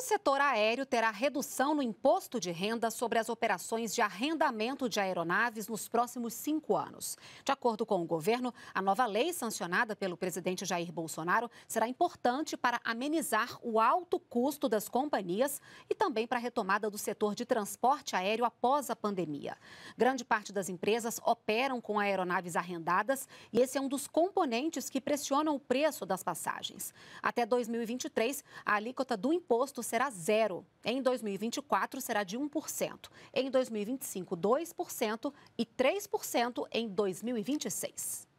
O setor aéreo terá redução no imposto de renda sobre as operações de arrendamento de aeronaves nos próximos cinco anos. De acordo com o governo, a nova lei sancionada pelo presidente Jair Bolsonaro será importante para amenizar o alto custo das companhias e também para a retomada do setor de transporte aéreo após a pandemia. Grande parte das empresas operam com aeronaves arrendadas e esse é um dos componentes que pressionam o preço das passagens. Até 2023, a alíquota do imposto será zero. Em 2024, será de 1%. Em 2025, 2% e 3% em 2026.